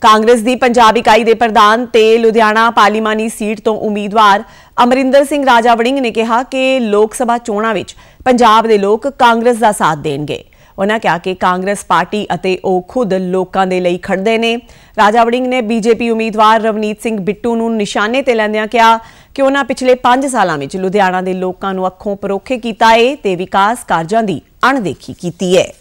ਕਾਂਗਰਸ ਦੀ ਪੰਜਾਬ ਇਕਾਈ ਦੇ ਪ੍ਰਧਾਨ ਤੇ ਲੁਧਿਆਣਾ ਪਾਰਲੀਮਾਨੀ ਸੀਟ ਤੋਂ ਉਮੀਦਵਾਰ ਅਮਰਿੰਦਰ ਸਿੰਘ ਰਾਜਾ ਵੜਿੰਗ ਨੇ ਕਿਹਾ ਕਿ ਲੋਕ ਸਭਾ ਚੋਣਾਂ ਵਿੱਚ ਪੰਜਾਬ ਦੇ ਲੋਕ ਕਾਂਗਰਸ ਦਾ ਸਾਥ ਦੇਣਗੇ ਉਹਨਾਂ ਕਿਹਾ ਕਿ ਕਾਂਗਰਸ ਪਾਰਟੀ ਅਤੇ ਉਹ ਖੁਦ ਲੋਕਾਂ ਦੇ ਲਈ ਖੜਦੇ ਨੇ ਰਾਜਾ ਵੜਿੰਗ ਨੇ ਬੀਜੇਪੀ ਉਮੀਦਵਾਰ ਰਵਨੀਤ ਸਿੰਘ ਬਿੱਟੂ ਨੂੰ ਨਿਸ਼ਾਨੇ ਤੇ ਲੈਂਦਿਆਂ ਕਿਹਾ ਕਿ ਉਹਨਾਂ ਪਿਛਲੇ 5 ਸਾਲਾਂ ਵਿੱਚ ਲੁਧਿਆਣਾ ਦੇ ਲੋਕਾਂ ਨੂੰ ਅੱਖੋਂ ਪਰੋਖੇ ਕੀਤਾ ਏ ਤੇ ਵਿਕਾਸ ਕਾਰਜਾਂ ਦੀ ਅਣਦੇਖੀ ਕੀਤੀ ਹੈ